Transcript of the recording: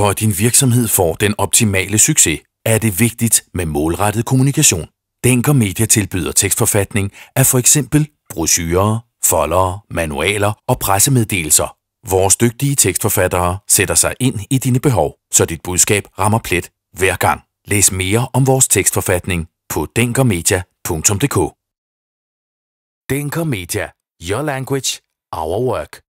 For at din virksomhed får den optimale succes, er det vigtigt med målrettet kommunikation. Denker Media tilbyder tekstforfatning af for eksempel brochurer, foldere, manualer og pressemeddelelser. Vores dygtige tekstforfattere sætter sig ind i dine behov, så dit budskab rammer plet hver gang. Læs mere om vores tekstforfatning på denkermedia.dk. Denker Media. Your language, our work.